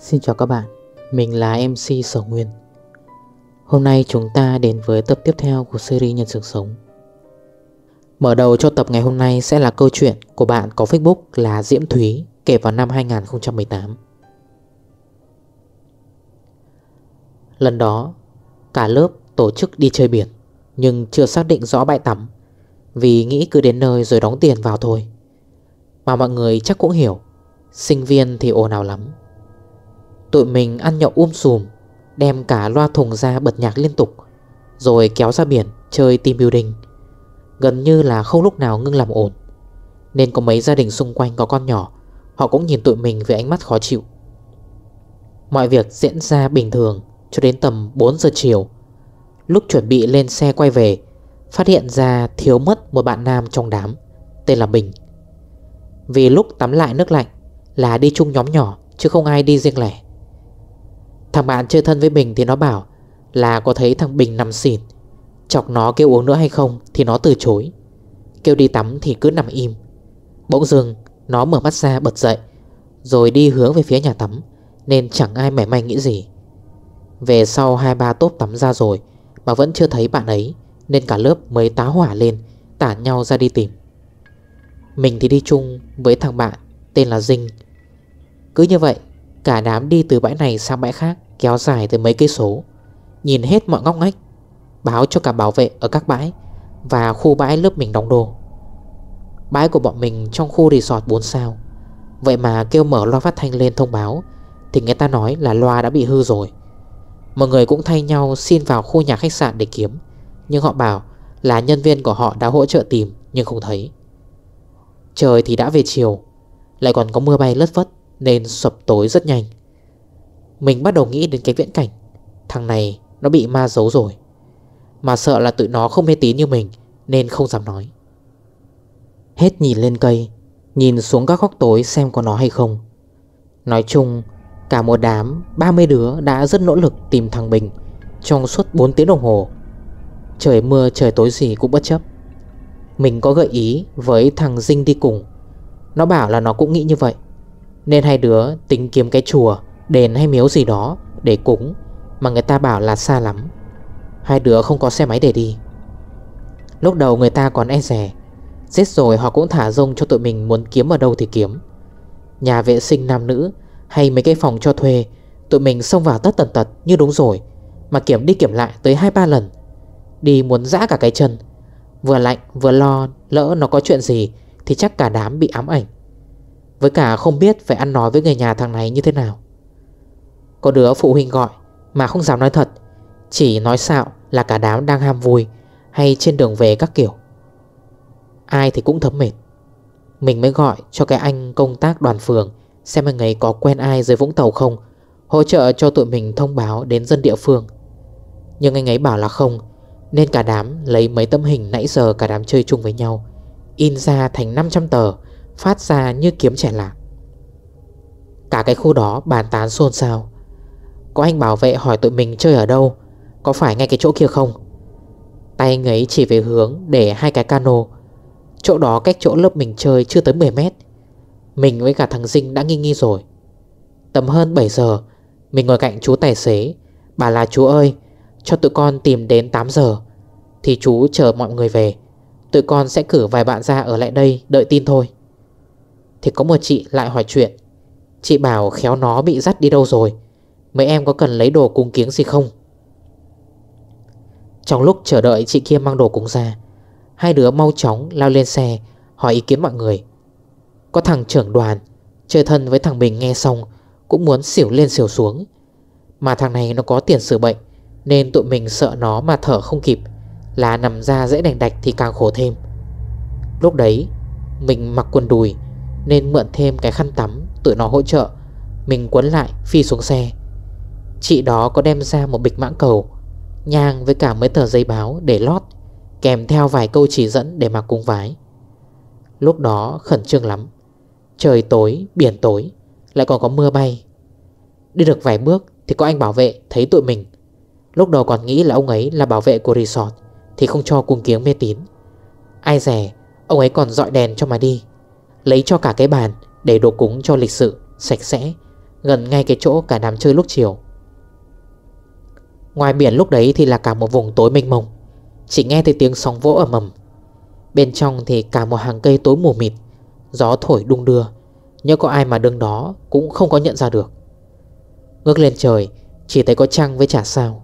Xin chào các bạn, mình là MC Sở Nguyên Hôm nay chúng ta đến với tập tiếp theo của series Nhân sự Sống Mở đầu cho tập ngày hôm nay sẽ là câu chuyện của bạn có Facebook là Diễm Thúy kể vào năm 2018 Lần đó, cả lớp tổ chức đi chơi biển Nhưng chưa xác định rõ bãi tắm Vì nghĩ cứ đến nơi rồi đóng tiền vào thôi Mà mọi người chắc cũng hiểu Sinh viên thì ồn ào lắm Tụi mình ăn nhậu um sùm Đem cả loa thùng ra bật nhạc liên tục Rồi kéo ra biển chơi team building Gần như là không lúc nào ngưng làm ổn Nên có mấy gia đình xung quanh có con nhỏ Họ cũng nhìn tụi mình với ánh mắt khó chịu Mọi việc diễn ra bình thường Cho đến tầm 4 giờ chiều Lúc chuẩn bị lên xe quay về Phát hiện ra thiếu mất một bạn nam trong đám Tên là Bình Vì lúc tắm lại nước lạnh Là đi chung nhóm nhỏ Chứ không ai đi riêng lẻ Thằng bạn chơi thân với mình thì nó bảo Là có thấy thằng Bình nằm xỉn Chọc nó kêu uống nữa hay không Thì nó từ chối Kêu đi tắm thì cứ nằm im Bỗng dưng nó mở mắt ra bật dậy Rồi đi hướng về phía nhà tắm Nên chẳng ai mẻ may nghĩ gì Về sau hai ba tốp tắm ra rồi Mà vẫn chưa thấy bạn ấy Nên cả lớp mới tá hỏa lên Tả nhau ra đi tìm Mình thì đi chung với thằng bạn Tên là Dinh Cứ như vậy Cả đám đi từ bãi này sang bãi khác Kéo dài tới mấy cây số Nhìn hết mọi ngóc ngách Báo cho cả bảo vệ ở các bãi Và khu bãi lớp mình đóng đồ Bãi của bọn mình trong khu resort 4 sao Vậy mà kêu mở loa phát thanh lên thông báo Thì người ta nói là loa đã bị hư rồi Mọi người cũng thay nhau xin vào khu nhà khách sạn để kiếm Nhưng họ bảo là nhân viên của họ đã hỗ trợ tìm Nhưng không thấy Trời thì đã về chiều Lại còn có mưa bay lất vất nên sập tối rất nhanh Mình bắt đầu nghĩ đến cái viễn cảnh Thằng này nó bị ma giấu rồi Mà sợ là tụi nó không mê tín như mình Nên không dám nói Hết nhìn lên cây Nhìn xuống các góc tối xem có nó hay không Nói chung Cả một đám 30 đứa đã rất nỗ lực tìm thằng Bình Trong suốt 4 tiếng đồng hồ Trời mưa trời tối gì cũng bất chấp Mình có gợi ý với thằng Dinh đi cùng Nó bảo là nó cũng nghĩ như vậy nên hai đứa tính kiếm cái chùa Đền hay miếu gì đó Để cúng Mà người ta bảo là xa lắm Hai đứa không có xe máy để đi Lúc đầu người ta còn e rẻ Giết rồi họ cũng thả rông cho tụi mình Muốn kiếm ở đâu thì kiếm Nhà vệ sinh nam nữ Hay mấy cái phòng cho thuê Tụi mình xông vào tất tần tật như đúng rồi Mà kiểm đi kiểm lại tới 2-3 lần Đi muốn dã cả cái chân Vừa lạnh vừa lo Lỡ nó có chuyện gì Thì chắc cả đám bị ám ảnh với cả không biết phải ăn nói với người nhà thằng này như thế nào Có đứa phụ huynh gọi Mà không dám nói thật Chỉ nói xạo là cả đám đang ham vui Hay trên đường về các kiểu Ai thì cũng thấm mệt Mình mới gọi cho cái anh công tác đoàn phường Xem anh ấy có quen ai dưới Vũng Tàu không Hỗ trợ cho tụi mình thông báo đến dân địa phương Nhưng anh ấy bảo là không Nên cả đám lấy mấy tấm hình nãy giờ cả đám chơi chung với nhau In ra thành 500 tờ Phát ra như kiếm trẻ lạc Cả cái khu đó bàn tán xôn xao Có anh bảo vệ hỏi tụi mình chơi ở đâu Có phải ngay cái chỗ kia không Tay anh ấy chỉ về hướng để hai cái cano Chỗ đó cách chỗ lớp mình chơi chưa tới 10 mét Mình với cả thằng Dinh đã nghi nghi rồi Tầm hơn 7 giờ Mình ngồi cạnh chú tài xế Bà là chú ơi Cho tụi con tìm đến 8 giờ Thì chú chờ mọi người về Tụi con sẽ cử vài bạn ra ở lại đây đợi tin thôi thì có một chị lại hỏi chuyện Chị bảo khéo nó bị dắt đi đâu rồi Mấy em có cần lấy đồ cung kiếng gì không Trong lúc chờ đợi chị kia mang đồ cúng ra Hai đứa mau chóng lao lên xe Hỏi ý kiến mọi người Có thằng trưởng đoàn Chơi thân với thằng mình nghe xong Cũng muốn xỉu lên xỉu xuống Mà thằng này nó có tiền sử bệnh Nên tụi mình sợ nó mà thở không kịp Là nằm ra dễ đành đạch thì càng khổ thêm Lúc đấy Mình mặc quần đùi nên mượn thêm cái khăn tắm Tụi nó hỗ trợ Mình quấn lại phi xuống xe Chị đó có đem ra một bịch mãng cầu Nhang với cả mấy tờ giấy báo để lót Kèm theo vài câu chỉ dẫn để mặc cung vái Lúc đó khẩn trương lắm Trời tối, biển tối Lại còn có mưa bay Đi được vài bước thì có anh bảo vệ thấy tụi mình Lúc đầu còn nghĩ là ông ấy là bảo vệ của resort Thì không cho cung kiếng mê tín Ai rẻ Ông ấy còn dọi đèn cho mà đi Lấy cho cả cái bàn để đồ cúng cho lịch sự Sạch sẽ Gần ngay cái chỗ cả đám chơi lúc chiều Ngoài biển lúc đấy thì là cả một vùng tối mênh mông Chỉ nghe thấy tiếng sóng vỗ ầm ầm Bên trong thì cả một hàng cây tối mù mịt Gió thổi đung đưa Nhớ có ai mà đứng đó cũng không có nhận ra được Ngước lên trời Chỉ thấy có trăng với chả sao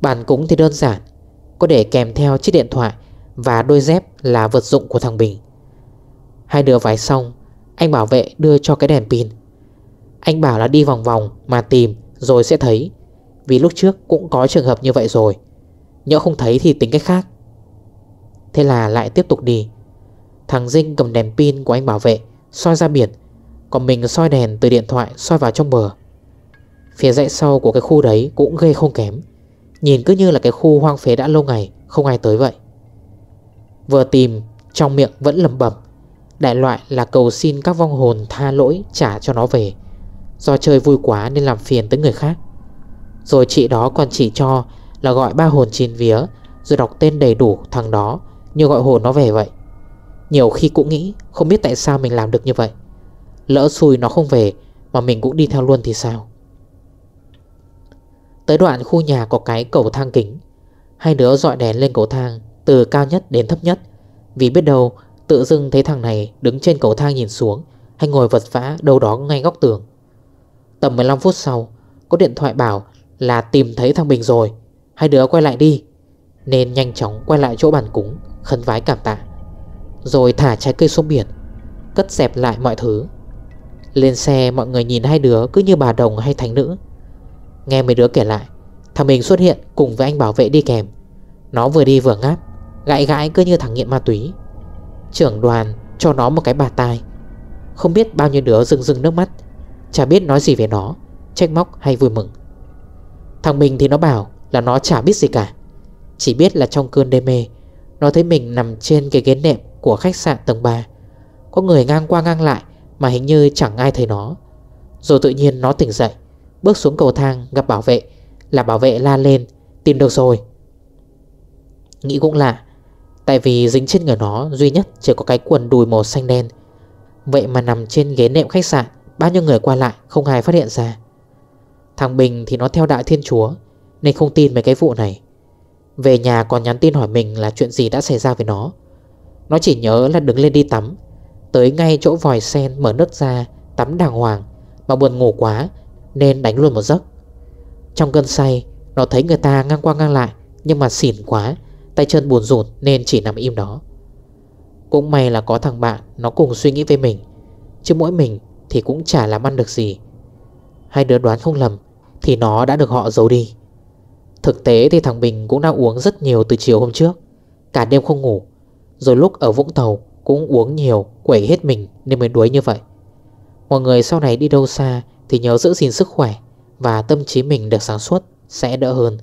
Bàn cúng thì đơn giản Có để kèm theo chiếc điện thoại Và đôi dép là vật dụng của thằng Bình Hai đứa vái xong Anh bảo vệ đưa cho cái đèn pin Anh bảo là đi vòng vòng mà tìm Rồi sẽ thấy Vì lúc trước cũng có trường hợp như vậy rồi Nhỡ không thấy thì tính cách khác Thế là lại tiếp tục đi Thằng Dinh cầm đèn pin của anh bảo vệ soi ra biển Còn mình soi đèn từ điện thoại soi vào trong bờ Phía dãy sau của cái khu đấy cũng ghê không kém Nhìn cứ như là cái khu hoang phế đã lâu ngày Không ai tới vậy Vừa tìm Trong miệng vẫn lầm bẩm Đại loại là cầu xin các vong hồn tha lỗi trả cho nó về Do chơi vui quá nên làm phiền tới người khác Rồi chị đó còn chỉ cho là gọi ba hồn chín vía Rồi đọc tên đầy đủ thằng đó Như gọi hồn nó về vậy Nhiều khi cũng nghĩ không biết tại sao mình làm được như vậy Lỡ xui nó không về Mà mình cũng đi theo luôn thì sao Tới đoạn khu nhà có cái cầu thang kính Hai đứa dọi đèn lên cầu thang Từ cao nhất đến thấp nhất Vì biết đâu Tự dưng thấy thằng này đứng trên cầu thang nhìn xuống Hay ngồi vật vã đâu đó ngay góc tường Tầm 15 phút sau Có điện thoại bảo là tìm thấy thằng Bình rồi Hai đứa quay lại đi Nên nhanh chóng quay lại chỗ bàn cúng Khấn vái cảm tạ Rồi thả trái cây xuống biển Cất dẹp lại mọi thứ Lên xe mọi người nhìn hai đứa cứ như bà đồng hay thánh nữ Nghe mấy đứa kể lại Thằng bình xuất hiện cùng với anh bảo vệ đi kèm Nó vừa đi vừa ngáp Gãi gãi cứ như thằng nghiện ma túy Trưởng đoàn cho nó một cái bà tai Không biết bao nhiêu đứa rưng rưng nước mắt Chả biết nói gì về nó Trách móc hay vui mừng Thằng mình thì nó bảo là nó chả biết gì cả Chỉ biết là trong cơn đê mê Nó thấy mình nằm trên cái ghế nệm Của khách sạn tầng 3 Có người ngang qua ngang lại Mà hình như chẳng ai thấy nó Rồi tự nhiên nó tỉnh dậy Bước xuống cầu thang gặp bảo vệ Là bảo vệ la lên Tìm được rồi Nghĩ cũng lạ Tại vì dính trên người nó duy nhất chỉ có cái quần đùi màu xanh đen Vậy mà nằm trên ghế nệm khách sạn Bao nhiêu người qua lại không ai phát hiện ra Thằng Bình thì nó theo đại thiên chúa Nên không tin mấy cái vụ này Về nhà còn nhắn tin hỏi mình là chuyện gì đã xảy ra với nó Nó chỉ nhớ là đứng lên đi tắm Tới ngay chỗ vòi sen mở nước ra Tắm đàng hoàng Mà buồn ngủ quá Nên đánh luôn một giấc Trong cơn say Nó thấy người ta ngang qua ngang lại Nhưng mà xỉn quá Tay chân buồn rụt nên chỉ nằm im đó Cũng may là có thằng bạn Nó cùng suy nghĩ với mình Chứ mỗi mình thì cũng chả làm ăn được gì Hai đứa đoán không lầm Thì nó đã được họ giấu đi Thực tế thì thằng Bình cũng đã uống rất nhiều từ chiều hôm trước Cả đêm không ngủ Rồi lúc ở Vũng Tàu cũng uống nhiều Quẩy hết mình nên mới đuối như vậy Mọi người sau này đi đâu xa Thì nhớ giữ gìn sức khỏe Và tâm trí mình được sáng suốt Sẽ đỡ hơn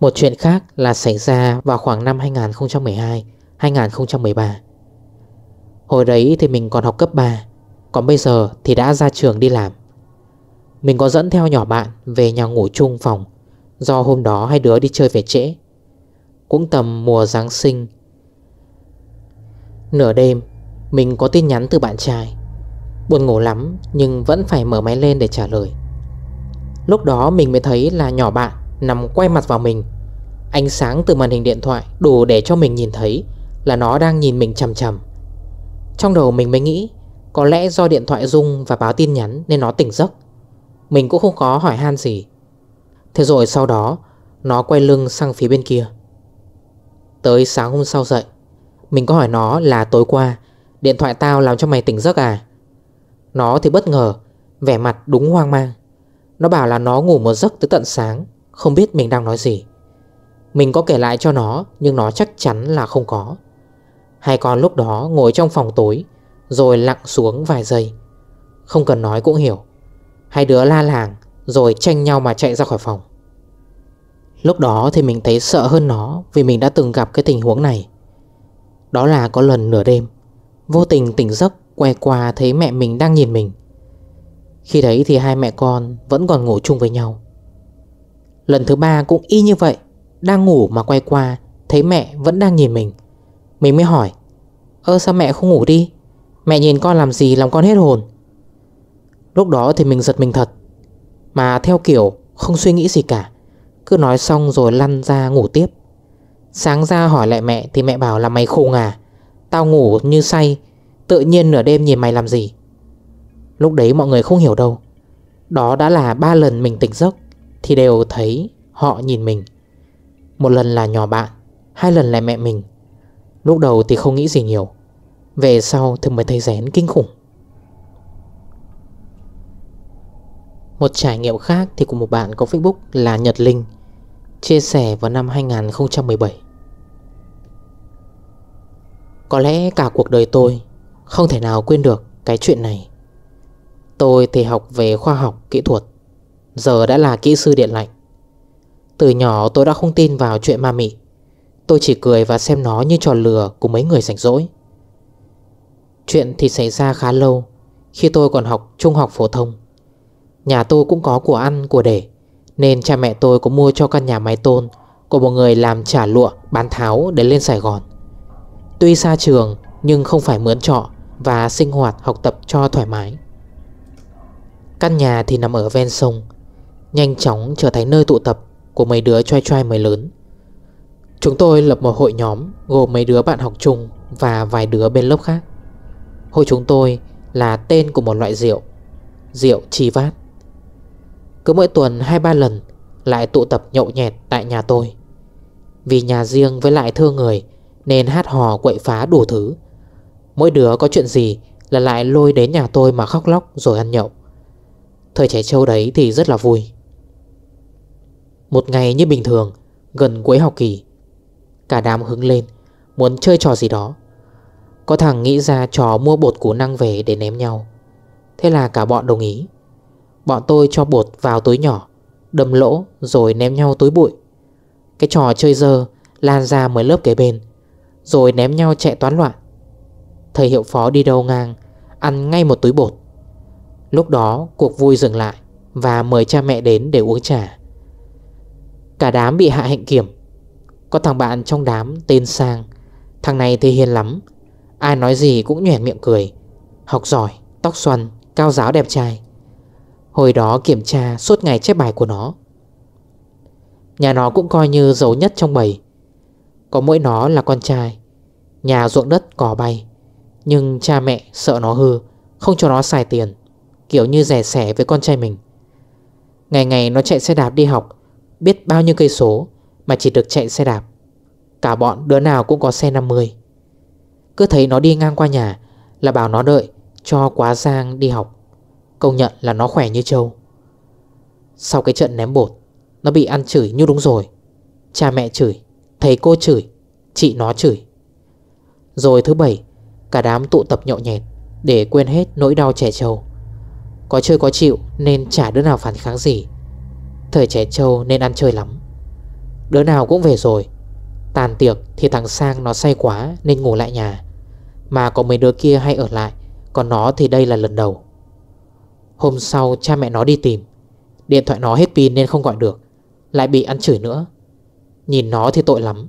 một chuyện khác là xảy ra vào khoảng năm 2012-2013 Hồi đấy thì mình còn học cấp 3 Còn bây giờ thì đã ra trường đi làm Mình có dẫn theo nhỏ bạn về nhà ngủ chung phòng Do hôm đó hai đứa đi chơi về trễ Cũng tầm mùa Giáng sinh Nửa đêm Mình có tin nhắn từ bạn trai Buồn ngủ lắm Nhưng vẫn phải mở máy lên để trả lời Lúc đó mình mới thấy là nhỏ bạn Nằm quay mặt vào mình Ánh sáng từ màn hình điện thoại đủ để cho mình nhìn thấy Là nó đang nhìn mình chầm chầm Trong đầu mình mới nghĩ Có lẽ do điện thoại rung và báo tin nhắn Nên nó tỉnh giấc Mình cũng không có hỏi han gì Thế rồi sau đó Nó quay lưng sang phía bên kia Tới sáng hôm sau dậy Mình có hỏi nó là tối qua Điện thoại tao làm cho mày tỉnh giấc à Nó thì bất ngờ Vẻ mặt đúng hoang mang Nó bảo là nó ngủ một giấc tới tận sáng không biết mình đang nói gì Mình có kể lại cho nó Nhưng nó chắc chắn là không có Hai con lúc đó ngồi trong phòng tối Rồi lặng xuống vài giây Không cần nói cũng hiểu Hai đứa la làng Rồi tranh nhau mà chạy ra khỏi phòng Lúc đó thì mình thấy sợ hơn nó Vì mình đã từng gặp cái tình huống này Đó là có lần nửa đêm Vô tình tỉnh giấc Quay qua thấy mẹ mình đang nhìn mình Khi đấy thì hai mẹ con Vẫn còn ngủ chung với nhau Lần thứ ba cũng y như vậy Đang ngủ mà quay qua Thấy mẹ vẫn đang nhìn mình Mình mới hỏi Ơ sao mẹ không ngủ đi Mẹ nhìn con làm gì làm con hết hồn Lúc đó thì mình giật mình thật Mà theo kiểu không suy nghĩ gì cả Cứ nói xong rồi lăn ra ngủ tiếp Sáng ra hỏi lại mẹ Thì mẹ bảo là mày khùng à Tao ngủ như say Tự nhiên nửa đêm nhìn mày làm gì Lúc đấy mọi người không hiểu đâu Đó đã là ba lần mình tỉnh giấc thì đều thấy họ nhìn mình Một lần là nhỏ bạn Hai lần là mẹ mình Lúc đầu thì không nghĩ gì nhiều Về sau thì mới thấy rén kinh khủng Một trải nghiệm khác thì của một bạn có Facebook là Nhật Linh Chia sẻ vào năm 2017 Có lẽ cả cuộc đời tôi Không thể nào quên được cái chuyện này Tôi thì học về khoa học, kỹ thuật Giờ đã là kỹ sư điện lạnh Từ nhỏ tôi đã không tin vào chuyện ma mị Tôi chỉ cười và xem nó như trò lừa Của mấy người rảnh rỗi Chuyện thì xảy ra khá lâu Khi tôi còn học trung học phổ thông Nhà tôi cũng có của ăn của để Nên cha mẹ tôi có mua cho căn nhà máy tôn Của một người làm trả lụa Bán tháo để lên Sài Gòn Tuy xa trường nhưng không phải mướn trọ Và sinh hoạt học tập cho thoải mái Căn nhà thì nằm ở ven sông Nhanh chóng trở thành nơi tụ tập Của mấy đứa trai trai mới lớn Chúng tôi lập một hội nhóm Gồm mấy đứa bạn học chung Và vài đứa bên lớp khác Hội chúng tôi là tên của một loại rượu Rượu chi vát Cứ mỗi tuần 2-3 lần Lại tụ tập nhậu nhẹt tại nhà tôi Vì nhà riêng với lại thương người Nên hát hò quậy phá đủ thứ Mỗi đứa có chuyện gì Là lại lôi đến nhà tôi mà khóc lóc rồi ăn nhậu Thời trẻ trâu đấy thì rất là vui một ngày như bình thường Gần cuối học kỳ Cả đám hứng lên Muốn chơi trò gì đó Có thằng nghĩ ra trò mua bột củ năng về để ném nhau Thế là cả bọn đồng ý Bọn tôi cho bột vào túi nhỏ Đâm lỗ rồi ném nhau túi bụi Cái trò chơi dơ Lan ra mấy lớp kế bên Rồi ném nhau chạy toán loạn Thầy hiệu phó đi đâu ngang Ăn ngay một túi bột Lúc đó cuộc vui dừng lại Và mời cha mẹ đến để uống trà Cả đám bị hạ hạnh kiểm Có thằng bạn trong đám tên Sang Thằng này thì hiền lắm Ai nói gì cũng nhoẻn miệng cười Học giỏi, tóc xoăn, cao giáo đẹp trai Hồi đó kiểm tra suốt ngày chép bài của nó Nhà nó cũng coi như giấu nhất trong bầy Có mỗi nó là con trai Nhà ruộng đất cỏ bay Nhưng cha mẹ sợ nó hư Không cho nó xài tiền Kiểu như rẻ sẻ với con trai mình Ngày ngày nó chạy xe đạp đi học biết bao nhiêu cây số mà chỉ được chạy xe đạp. Cả bọn đứa nào cũng có xe 50. Cứ thấy nó đi ngang qua nhà là bảo nó đợi cho quá giang đi học. Công nhận là nó khỏe như trâu. Sau cái trận ném bột, nó bị ăn chửi như đúng rồi. Cha mẹ chửi, thầy cô chửi, chị nó chửi. Rồi thứ bảy, cả đám tụ tập nhậu nhẹt để quên hết nỗi đau trẻ trâu. Có chơi có chịu nên chả đứa nào phản kháng gì. Thời trẻ trâu nên ăn chơi lắm Đứa nào cũng về rồi Tàn tiệc thì thằng Sang nó say quá Nên ngủ lại nhà Mà có mấy đứa kia hay ở lại Còn nó thì đây là lần đầu Hôm sau cha mẹ nó đi tìm Điện thoại nó hết pin nên không gọi được Lại bị ăn chửi nữa Nhìn nó thì tội lắm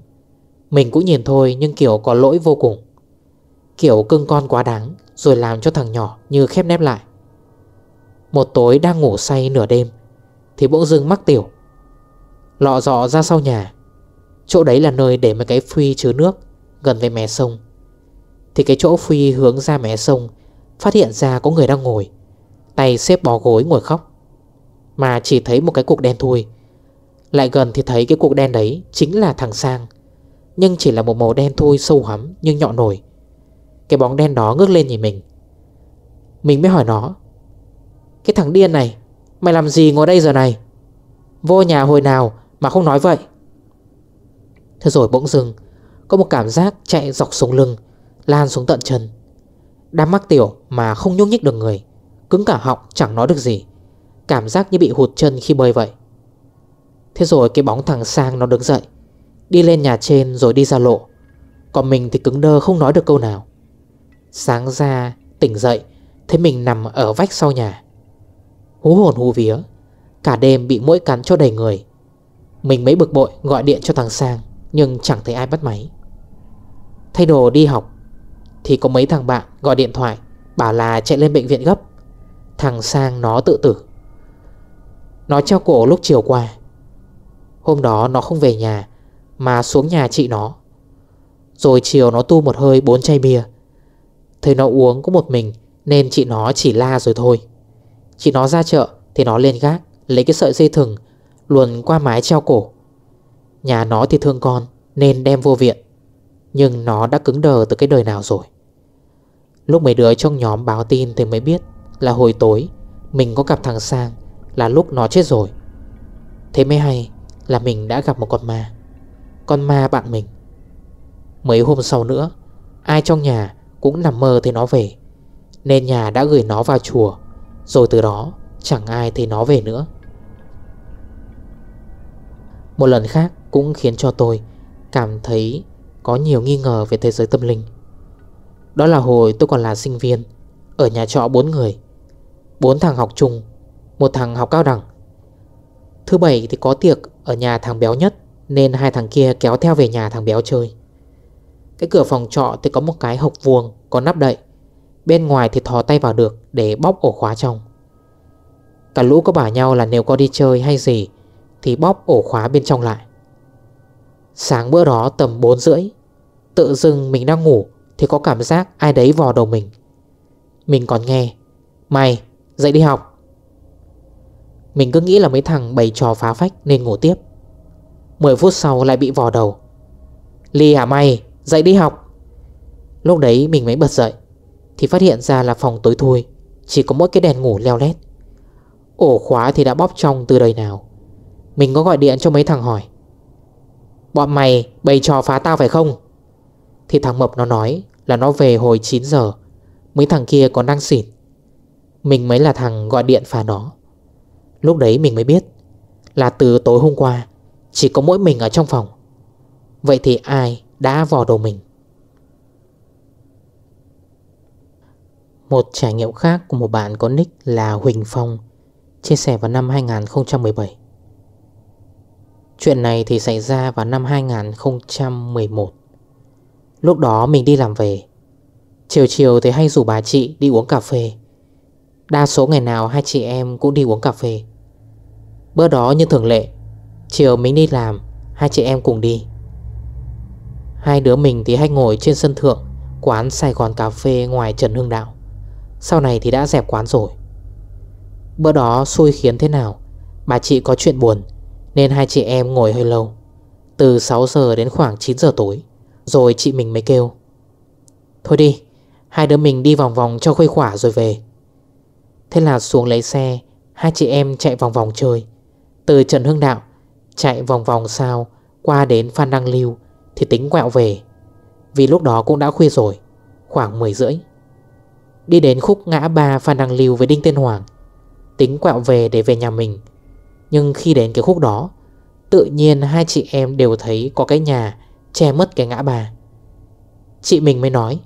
Mình cũng nhìn thôi nhưng kiểu có lỗi vô cùng Kiểu cưng con quá đáng Rồi làm cho thằng nhỏ như khép nép lại Một tối đang ngủ say nửa đêm thì bỗng dưng mắc tiểu Lọ dọ ra sau nhà Chỗ đấy là nơi để mấy cái phi chứa nước Gần với mé sông Thì cái chỗ phi hướng ra mé sông Phát hiện ra có người đang ngồi Tay xếp bò gối ngồi khóc Mà chỉ thấy một cái cục đen thui Lại gần thì thấy cái cục đen đấy Chính là thằng Sang Nhưng chỉ là một màu đen thui sâu hắm Nhưng nhọn nổi Cái bóng đen đó ngước lên nhìn mình Mình mới hỏi nó Cái thằng điên này Mày làm gì ngồi đây giờ này Vô nhà hồi nào mà không nói vậy Thế rồi bỗng dừng Có một cảm giác chạy dọc xuống lưng Lan xuống tận chân Đang mắc tiểu mà không nhúc nhích được người Cứng cả họng chẳng nói được gì Cảm giác như bị hụt chân khi bơi vậy Thế rồi cái bóng thằng Sang nó đứng dậy Đi lên nhà trên rồi đi ra lộ Còn mình thì cứng đơ không nói được câu nào Sáng ra tỉnh dậy Thấy mình nằm ở vách sau nhà Hú hồn hú vía Cả đêm bị mũi cắn cho đầy người Mình mấy bực bội gọi điện cho thằng Sang Nhưng chẳng thấy ai bắt máy Thay đồ đi học Thì có mấy thằng bạn gọi điện thoại Bảo là chạy lên bệnh viện gấp Thằng Sang nó tự tử Nó treo cổ lúc chiều qua Hôm đó nó không về nhà Mà xuống nhà chị nó Rồi chiều nó tu một hơi bốn chai bia Thấy nó uống có một mình Nên chị nó chỉ la rồi thôi Chị nó ra chợ thì nó lên gác Lấy cái sợi dây thừng Luồn qua mái treo cổ Nhà nó thì thương con Nên đem vô viện Nhưng nó đã cứng đờ từ cái đời nào rồi Lúc mấy đứa trong nhóm báo tin Thì mới biết là hồi tối Mình có gặp thằng Sang Là lúc nó chết rồi Thế mới hay là mình đã gặp một con ma Con ma bạn mình Mấy hôm sau nữa Ai trong nhà cũng nằm mơ thấy nó về Nên nhà đã gửi nó vào chùa rồi từ đó chẳng ai thấy nó về nữa Một lần khác cũng khiến cho tôi cảm thấy có nhiều nghi ngờ về thế giới tâm linh Đó là hồi tôi còn là sinh viên Ở nhà trọ 4 người 4 thằng học chung Một thằng học cao đẳng Thứ bảy thì có tiệc ở nhà thằng béo nhất Nên hai thằng kia kéo theo về nhà thằng béo chơi Cái cửa phòng trọ thì có một cái hộp vuông Có nắp đậy Bên ngoài thì thò tay vào được Để bóp ổ khóa trong Cả lũ có bảo nhau là nếu có đi chơi hay gì Thì bóp ổ khóa bên trong lại Sáng bữa đó tầm 4 rưỡi Tự dưng mình đang ngủ Thì có cảm giác ai đấy vò đầu mình Mình còn nghe Mày dậy đi học Mình cứ nghĩ là mấy thằng bày trò phá phách Nên ngủ tiếp 10 phút sau lại bị vò đầu Ly hả à, mày dậy đi học Lúc đấy mình mới bật dậy thì phát hiện ra là phòng tối thui Chỉ có mỗi cái đèn ngủ leo lét Ổ khóa thì đã bóp trong từ đời nào Mình có gọi điện cho mấy thằng hỏi Bọn mày bày trò phá tao phải không Thì thằng Mập nó nói Là nó về hồi 9 giờ Mấy thằng kia còn đang xỉn Mình mới là thằng gọi điện phá nó Lúc đấy mình mới biết Là từ tối hôm qua Chỉ có mỗi mình ở trong phòng Vậy thì ai đã vò đầu mình Một trải nghiệm khác của một bạn có nick là Huỳnh Phong Chia sẻ vào năm 2017 Chuyện này thì xảy ra vào năm 2011 Lúc đó mình đi làm về Chiều chiều thì hay rủ bà chị đi uống cà phê Đa số ngày nào hai chị em cũng đi uống cà phê Bữa đó như thường lệ Chiều mình đi làm Hai chị em cùng đi Hai đứa mình thì hay ngồi trên sân thượng Quán Sài Gòn Cà Phê ngoài Trần Hưng Đạo sau này thì đã dẹp quán rồi Bữa đó xui khiến thế nào Bà chị có chuyện buồn Nên hai chị em ngồi hơi lâu Từ 6 giờ đến khoảng 9 giờ tối Rồi chị mình mới kêu Thôi đi Hai đứa mình đi vòng vòng cho khuây khỏa rồi về Thế là xuống lấy xe Hai chị em chạy vòng vòng chơi Từ Trần Hưng Đạo Chạy vòng vòng sao Qua đến Phan Đăng Lưu Thì tính quẹo về Vì lúc đó cũng đã khuya rồi Khoảng 10 rưỡi Đi đến khúc ngã ba Phan Đăng Lưu với Đinh Tiên Hoàng Tính quẹo về để về nhà mình Nhưng khi đến cái khúc đó Tự nhiên hai chị em đều thấy có cái nhà Che mất cái ngã ba Chị mình mới nói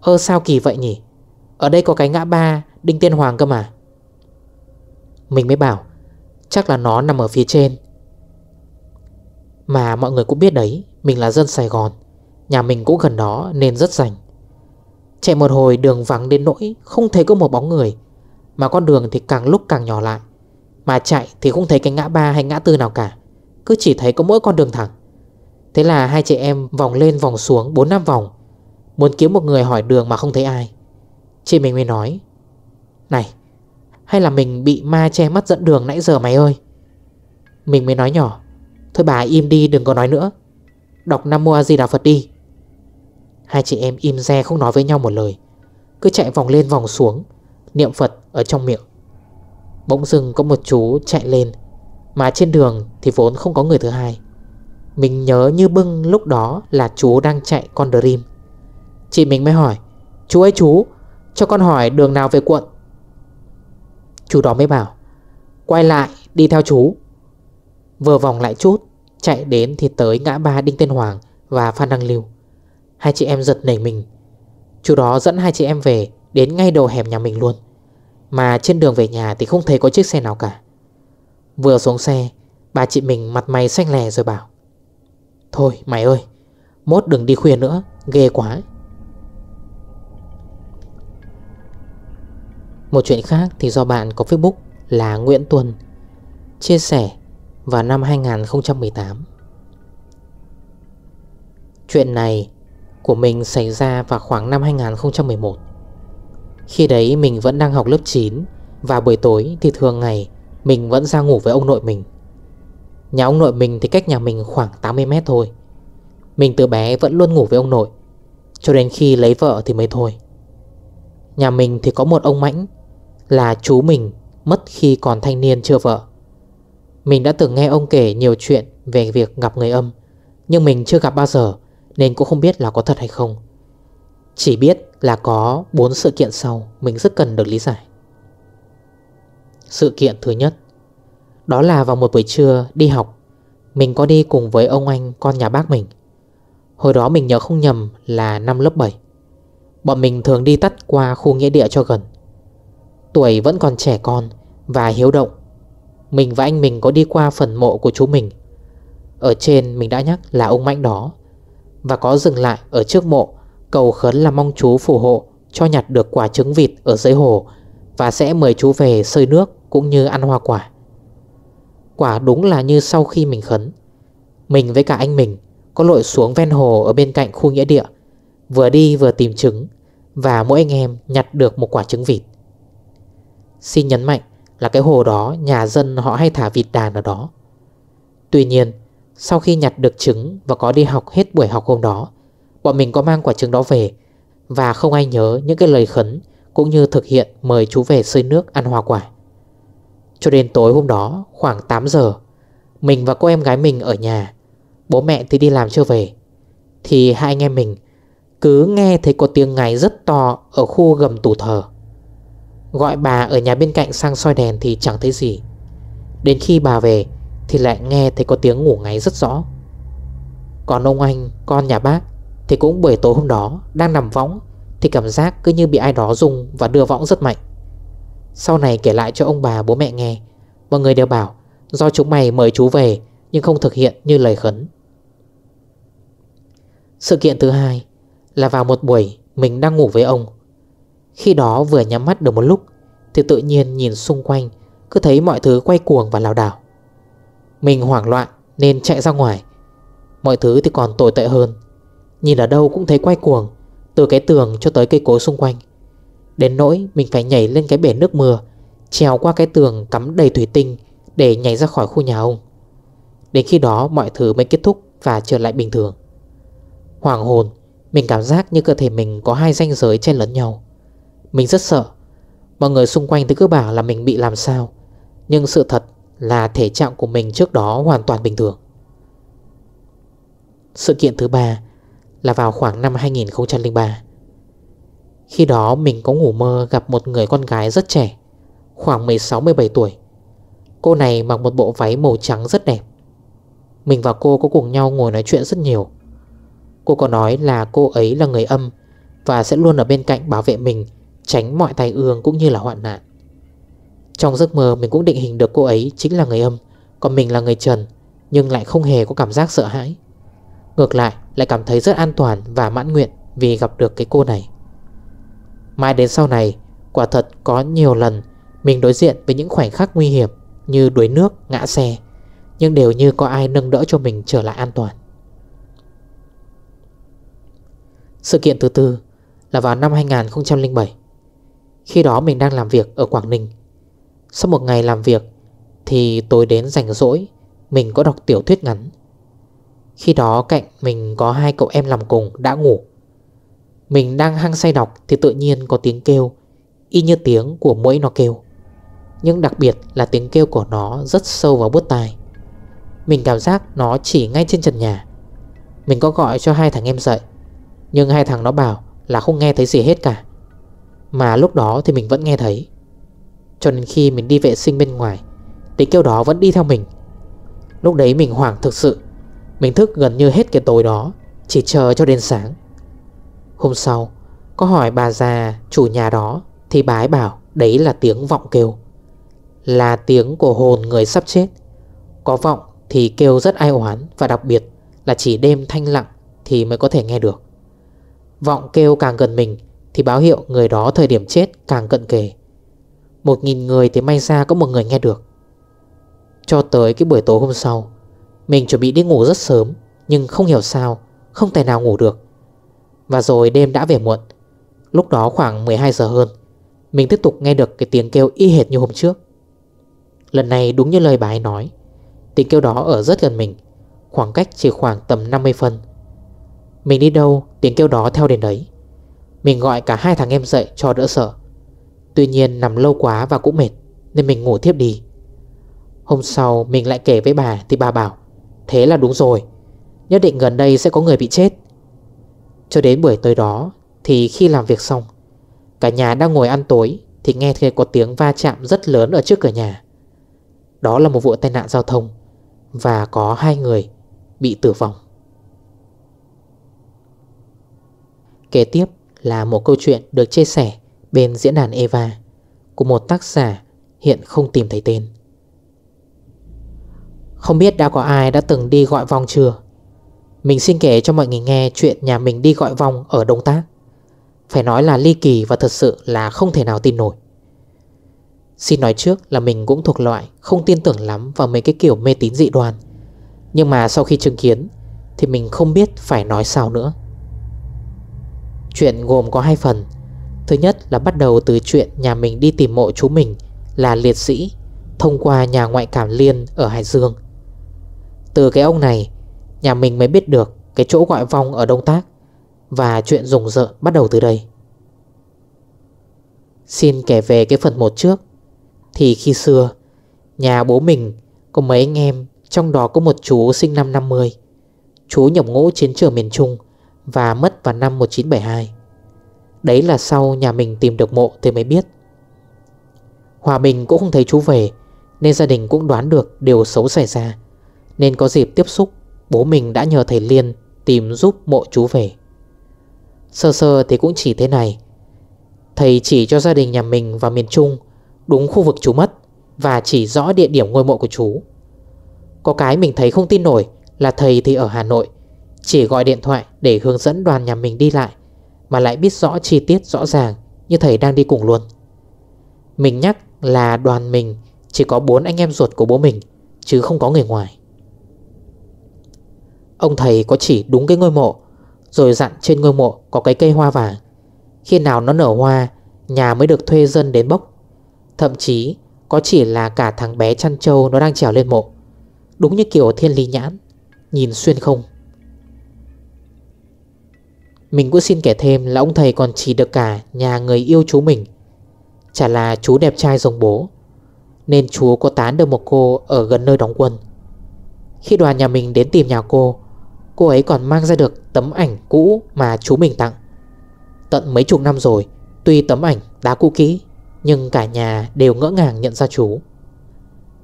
Ơ sao kỳ vậy nhỉ Ở đây có cái ngã ba Đinh Tiên Hoàng cơ mà Mình mới bảo Chắc là nó nằm ở phía trên Mà mọi người cũng biết đấy Mình là dân Sài Gòn Nhà mình cũng gần đó nên rất rảnh Chạy một hồi đường vắng đến nỗi Không thấy có một bóng người Mà con đường thì càng lúc càng nhỏ lại Mà chạy thì không thấy cái ngã ba hay ngã tư nào cả Cứ chỉ thấy có mỗi con đường thẳng Thế là hai chị em vòng lên vòng xuống 4 năm vòng Muốn kiếm một người hỏi đường mà không thấy ai Chị mình mới nói Này Hay là mình bị ma che mắt dẫn đường nãy giờ mày ơi Mình mới nói nhỏ Thôi bà im đi đừng có nói nữa Đọc Nam Mô A Di Đà Phật đi Hai chị em im re không nói với nhau một lời Cứ chạy vòng lên vòng xuống Niệm Phật ở trong miệng Bỗng dưng có một chú chạy lên Mà trên đường thì vốn không có người thứ hai Mình nhớ như bưng lúc đó là chú đang chạy con Dream Chị mình mới hỏi Chú ơi chú Cho con hỏi đường nào về quận Chú đó mới bảo Quay lại đi theo chú Vừa vòng lại chút Chạy đến thì tới ngã ba Đinh Tên Hoàng Và Phan Đăng Lưu Hai chị em giật nảy mình Chú đó dẫn hai chị em về Đến ngay đầu hẻm nhà mình luôn Mà trên đường về nhà thì không thấy có chiếc xe nào cả Vừa xuống xe Bà chị mình mặt mày xanh lè rồi bảo Thôi mày ơi Mốt đừng đi khuya nữa Ghê quá Một chuyện khác thì do bạn có Facebook là Nguyễn Tuân Chia sẻ vào năm 2018 Chuyện này của mình xảy ra vào khoảng năm 2011 Khi đấy mình vẫn đang học lớp 9 Và buổi tối thì thường ngày mình vẫn ra ngủ với ông nội mình Nhà ông nội mình thì cách nhà mình khoảng 80 mét thôi Mình từ bé vẫn luôn ngủ với ông nội Cho đến khi lấy vợ thì mới thôi Nhà mình thì có một ông Mãnh Là chú mình mất khi còn thanh niên chưa vợ Mình đã từng nghe ông kể nhiều chuyện về việc gặp người âm Nhưng mình chưa gặp bao giờ nên cũng không biết là có thật hay không Chỉ biết là có 4 sự kiện sau Mình rất cần được lý giải Sự kiện thứ nhất Đó là vào một buổi trưa đi học Mình có đi cùng với ông anh con nhà bác mình Hồi đó mình nhớ không nhầm là năm lớp 7 Bọn mình thường đi tắt qua khu nghĩa địa cho gần Tuổi vẫn còn trẻ con Và hiếu động Mình và anh mình có đi qua phần mộ của chú mình Ở trên mình đã nhắc là ông Mạnh đó và có dừng lại ở trước mộ cầu khấn là mong chú phù hộ cho nhặt được quả trứng vịt ở dưới hồ và sẽ mời chú về sơi nước cũng như ăn hoa quả. Quả đúng là như sau khi mình khấn. Mình với cả anh mình có lội xuống ven hồ ở bên cạnh khu nghĩa địa, vừa đi vừa tìm trứng và mỗi anh em nhặt được một quả trứng vịt. Xin nhấn mạnh là cái hồ đó nhà dân họ hay thả vịt đàn ở đó. Tuy nhiên, sau khi nhặt được trứng và có đi học hết buổi học hôm đó Bọn mình có mang quả trứng đó về Và không ai nhớ những cái lời khấn Cũng như thực hiện mời chú về xơi nước ăn hoa quả Cho đến tối hôm đó khoảng 8 giờ Mình và cô em gái mình ở nhà Bố mẹ thì đi làm chưa về Thì hai anh em mình cứ nghe thấy có tiếng ngáy rất to ở khu gầm tủ thờ. Gọi bà ở nhà bên cạnh sang soi đèn thì chẳng thấy gì. Đến khi bà về, thì lại nghe thấy có tiếng ngủ ngáy rất rõ Còn ông anh Con nhà bác Thì cũng buổi tối hôm đó Đang nằm võng Thì cảm giác cứ như bị ai đó dùng Và đưa võng rất mạnh Sau này kể lại cho ông bà bố mẹ nghe Mọi người đều bảo Do chúng mày mời chú về Nhưng không thực hiện như lời khấn Sự kiện thứ hai Là vào một buổi Mình đang ngủ với ông Khi đó vừa nhắm mắt được một lúc Thì tự nhiên nhìn xung quanh Cứ thấy mọi thứ quay cuồng và lào đảo mình hoảng loạn nên chạy ra ngoài Mọi thứ thì còn tồi tệ hơn Nhìn ở đâu cũng thấy quay cuồng Từ cái tường cho tới cây cối xung quanh Đến nỗi mình phải nhảy lên cái bể nước mưa Trèo qua cái tường cắm đầy thủy tinh Để nhảy ra khỏi khu nhà ông Đến khi đó mọi thứ mới kết thúc Và trở lại bình thường Hoàng hồn Mình cảm giác như cơ thể mình có hai ranh giới chen lẫn nhau Mình rất sợ Mọi người xung quanh thì cứ bảo là mình bị làm sao Nhưng sự thật là thể trạng của mình trước đó hoàn toàn bình thường. Sự kiện thứ ba là vào khoảng năm 2003. Khi đó mình có ngủ mơ gặp một người con gái rất trẻ, khoảng 16-17 tuổi. Cô này mặc một bộ váy màu trắng rất đẹp. Mình và cô có cùng nhau ngồi nói chuyện rất nhiều. Cô có nói là cô ấy là người âm và sẽ luôn ở bên cạnh bảo vệ mình tránh mọi tai ương cũng như là hoạn nạn. Trong giấc mơ mình cũng định hình được cô ấy chính là người âm Còn mình là người trần Nhưng lại không hề có cảm giác sợ hãi Ngược lại lại cảm thấy rất an toàn và mãn nguyện Vì gặp được cái cô này Mai đến sau này Quả thật có nhiều lần Mình đối diện với những khoảnh khắc nguy hiểm Như đuối nước, ngã xe Nhưng đều như có ai nâng đỡ cho mình trở lại an toàn Sự kiện thứ tư là vào năm 2007 Khi đó mình đang làm việc ở Quảng Ninh sau một ngày làm việc Thì tôi đến rảnh rỗi Mình có đọc tiểu thuyết ngắn Khi đó cạnh mình có hai cậu em làm cùng đã ngủ Mình đang hăng say đọc Thì tự nhiên có tiếng kêu Y như tiếng của mũi nó kêu Nhưng đặc biệt là tiếng kêu của nó Rất sâu vào bút tai Mình cảm giác nó chỉ ngay trên trần nhà Mình có gọi cho hai thằng em dậy Nhưng hai thằng nó bảo là không nghe thấy gì hết cả Mà lúc đó thì mình vẫn nghe thấy cho nên khi mình đi vệ sinh bên ngoài Tiếng kêu đó vẫn đi theo mình Lúc đấy mình hoảng thực sự Mình thức gần như hết cái tối đó Chỉ chờ cho đến sáng Hôm sau Có hỏi bà già chủ nhà đó Thì bà ấy bảo đấy là tiếng vọng kêu Là tiếng của hồn người sắp chết Có vọng thì kêu rất ai oán Và đặc biệt là chỉ đêm thanh lặng Thì mới có thể nghe được Vọng kêu càng gần mình Thì báo hiệu người đó thời điểm chết càng cận kề một nghìn người thì may ra có một người nghe được Cho tới cái buổi tối hôm sau Mình chuẩn bị đi ngủ rất sớm Nhưng không hiểu sao Không thể nào ngủ được Và rồi đêm đã về muộn Lúc đó khoảng 12 giờ hơn Mình tiếp tục nghe được cái tiếng kêu y hệt như hôm trước Lần này đúng như lời bà ấy nói Tiếng kêu đó ở rất gần mình Khoảng cách chỉ khoảng tầm 50 phân Mình đi đâu tiếng kêu đó theo đến đấy Mình gọi cả hai thằng em dậy cho đỡ sợ Tuy nhiên nằm lâu quá và cũng mệt Nên mình ngủ tiếp đi Hôm sau mình lại kể với bà Thì bà bảo Thế là đúng rồi Nhất định gần đây sẽ có người bị chết Cho đến buổi tới đó Thì khi làm việc xong Cả nhà đang ngồi ăn tối Thì nghe thấy có tiếng va chạm rất lớn ở trước cửa nhà Đó là một vụ tai nạn giao thông Và có hai người bị tử vong Kế tiếp là một câu chuyện được chia sẻ Bên diễn đàn Eva Của một tác giả hiện không tìm thấy tên Không biết đã có ai đã từng đi gọi vòng chưa Mình xin kể cho mọi người nghe Chuyện nhà mình đi gọi vòng ở Đông Tác Phải nói là ly kỳ và thật sự là không thể nào tin nổi Xin nói trước là mình cũng thuộc loại Không tin tưởng lắm vào mấy cái kiểu mê tín dị đoan Nhưng mà sau khi chứng kiến Thì mình không biết phải nói sao nữa Chuyện gồm có hai phần Thứ nhất là bắt đầu từ chuyện nhà mình đi tìm mộ chú mình là liệt sĩ thông qua nhà ngoại cảm liên ở Hải Dương. Từ cái ông này, nhà mình mới biết được cái chỗ gọi vong ở Đông Tác và chuyện rùng rợn bắt đầu từ đây. Xin kể về cái phần 1 trước Thì khi xưa Nhà bố mình có mấy anh em Trong đó có một chú sinh năm 50 Chú nhập ngũ chiến trường miền Trung Và mất vào năm 1972 Đấy là sau nhà mình tìm được mộ thì mới biết Hòa Bình cũng không thấy chú về Nên gia đình cũng đoán được điều xấu xảy ra Nên có dịp tiếp xúc Bố mình đã nhờ thầy Liên Tìm giúp mộ chú về Sơ sơ thì cũng chỉ thế này Thầy chỉ cho gia đình nhà mình vào miền Trung Đúng khu vực chú mất Và chỉ rõ địa điểm ngôi mộ của chú Có cái mình thấy không tin nổi Là thầy thì ở Hà Nội Chỉ gọi điện thoại để hướng dẫn đoàn nhà mình đi lại mà lại biết rõ chi tiết rõ ràng Như thầy đang đi cùng luôn Mình nhắc là đoàn mình Chỉ có bốn anh em ruột của bố mình Chứ không có người ngoài Ông thầy có chỉ đúng cái ngôi mộ Rồi dặn trên ngôi mộ có cái cây hoa vàng Khi nào nó nở hoa Nhà mới được thuê dân đến bốc Thậm chí có chỉ là cả thằng bé chăn trâu Nó đang trèo lên mộ Đúng như kiểu thiên lý nhãn Nhìn xuyên không mình cũng xin kể thêm là ông thầy còn chỉ được cả nhà người yêu chú mình Chả là chú đẹp trai rồng bố Nên chú có tán được một cô ở gần nơi đóng quân Khi đoàn nhà mình đến tìm nhà cô Cô ấy còn mang ra được tấm ảnh cũ mà chú mình tặng Tận mấy chục năm rồi Tuy tấm ảnh đã cũ kỹ Nhưng cả nhà đều ngỡ ngàng nhận ra chú